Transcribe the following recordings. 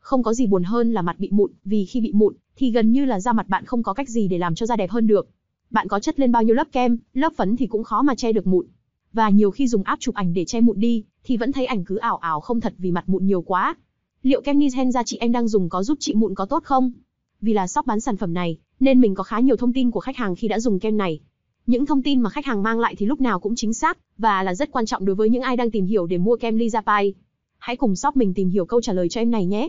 Không có gì buồn hơn là mặt bị mụn, vì khi bị mụn, thì gần như là da mặt bạn không có cách gì để làm cho da đẹp hơn được. Bạn có chất lên bao nhiêu lớp kem, lớp phấn thì cũng khó mà che được mụn. Và nhiều khi dùng áp chụp ảnh để che mụn đi, thì vẫn thấy ảnh cứ ảo ảo không thật vì mặt mụn nhiều quá. Liệu kem Nizen da chị em đang dùng có giúp chị mụn có tốt không? Vì là shop bán sản phẩm này, nên mình có khá nhiều thông tin của khách hàng khi đã dùng kem này. Những thông tin mà khách hàng mang lại thì lúc nào cũng chính xác và là rất quan trọng đối với những ai đang tìm hiểu để mua kem Lizapay. Hãy cùng shop mình tìm hiểu câu trả lời cho em này nhé.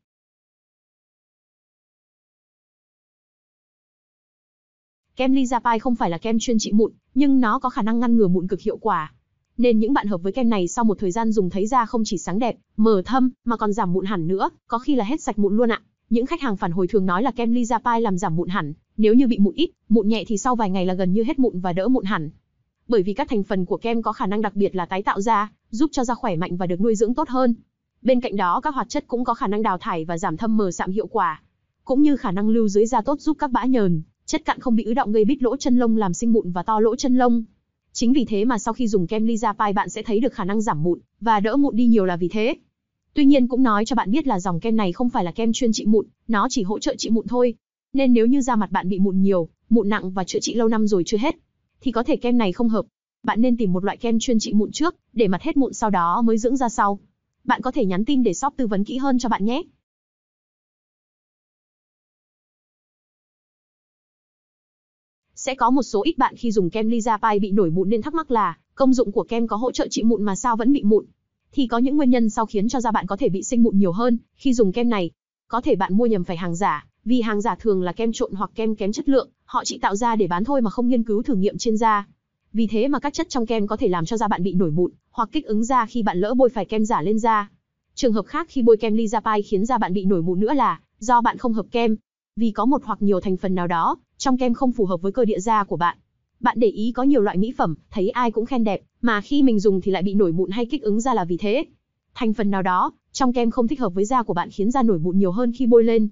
Kem Lizapai không phải là kem chuyên trị mụn, nhưng nó có khả năng ngăn ngừa mụn cực hiệu quả. Nên những bạn hợp với kem này sau một thời gian dùng thấy da không chỉ sáng đẹp, mờ thâm, mà còn giảm mụn hẳn nữa, có khi là hết sạch mụn luôn ạ. Những khách hàng phản hồi thường nói là kem Lizapai làm giảm mụn hẳn, nếu như bị mụn ít, mụn nhẹ thì sau vài ngày là gần như hết mụn và đỡ mụn hẳn. Bởi vì các thành phần của kem có khả năng đặc biệt là tái tạo da, giúp cho da khỏe mạnh và được nuôi dưỡng tốt hơn. Bên cạnh đó các hoạt chất cũng có khả năng đào thải và giảm thâm mờ sạm hiệu quả, cũng như khả năng lưu dưới da tốt giúp các bã nhờn, Chất cặn không bị ứ động gây bít lỗ chân lông làm sinh mụn và to lỗ chân lông. Chính vì thế mà sau khi dùng kem Lysapai bạn sẽ thấy được khả năng giảm mụn và đỡ mụn đi nhiều là vì thế. Tuy nhiên cũng nói cho bạn biết là dòng kem này không phải là kem chuyên trị mụn, nó chỉ hỗ trợ trị mụn thôi. Nên nếu như da mặt bạn bị mụn nhiều, mụn nặng và chữa trị lâu năm rồi chưa hết, thì có thể kem này không hợp. Bạn nên tìm một loại kem chuyên trị mụn trước, để mặt hết mụn sau đó mới dưỡng da sau. Bạn có thể nhắn tin để shop tư vấn kỹ hơn cho bạn nhé. Sẽ có một số ít bạn khi dùng kem Lyzapai bị nổi mụn nên thắc mắc là, công dụng của kem có hỗ trợ trị mụn mà sao vẫn bị mụn? Thì có những nguyên nhân sau khiến cho da bạn có thể bị sinh mụn nhiều hơn khi dùng kem này. Có thể bạn mua nhầm phải hàng giả, vì hàng giả thường là kem trộn hoặc kem kém chất lượng, họ chỉ tạo ra để bán thôi mà không nghiên cứu thử nghiệm trên da. Vì thế mà các chất trong kem có thể làm cho da bạn bị nổi mụn hoặc kích ứng da khi bạn lỡ bôi phải kem giả lên da. Trường hợp khác khi bôi kem Lyzapai khiến da bạn bị nổi mụn nữa là do bạn không hợp kem. Vì có một hoặc nhiều thành phần nào đó trong kem không phù hợp với cơ địa da của bạn. Bạn để ý có nhiều loại mỹ phẩm, thấy ai cũng khen đẹp, mà khi mình dùng thì lại bị nổi mụn hay kích ứng da là vì thế. Thành phần nào đó, trong kem không thích hợp với da của bạn khiến da nổi mụn nhiều hơn khi bôi lên.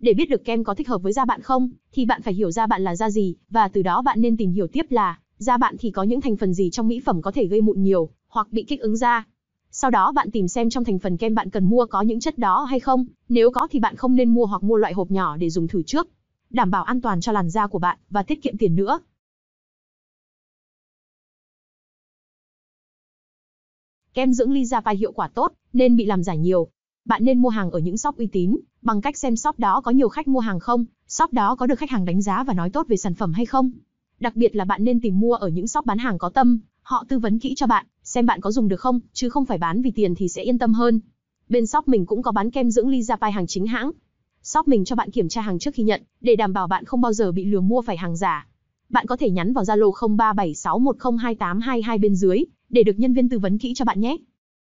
Để biết được kem có thích hợp với da bạn không, thì bạn phải hiểu da bạn là da gì, và từ đó bạn nên tìm hiểu tiếp là da bạn thì có những thành phần gì trong mỹ phẩm có thể gây mụn nhiều, hoặc bị kích ứng da. Sau đó bạn tìm xem trong thành phần kem bạn cần mua có những chất đó hay không, nếu có thì bạn không nên mua hoặc mua loại hộp nhỏ để dùng thử trước đảm bảo an toàn cho làn da của bạn và tiết kiệm tiền nữa. Kem dưỡng pai hiệu quả tốt, nên bị làm giả nhiều. Bạn nên mua hàng ở những shop uy tín, bằng cách xem shop đó có nhiều khách mua hàng không, shop đó có được khách hàng đánh giá và nói tốt về sản phẩm hay không. Đặc biệt là bạn nên tìm mua ở những shop bán hàng có tâm, họ tư vấn kỹ cho bạn, xem bạn có dùng được không, chứ không phải bán vì tiền thì sẽ yên tâm hơn. Bên shop mình cũng có bán kem dưỡng pai hàng chính hãng, shop mình cho bạn kiểm tra hàng trước khi nhận, để đảm bảo bạn không bao giờ bị lừa mua phải hàng giả. Bạn có thể nhắn vào Zalo 0376102822 bên dưới để được nhân viên tư vấn kỹ cho bạn nhé.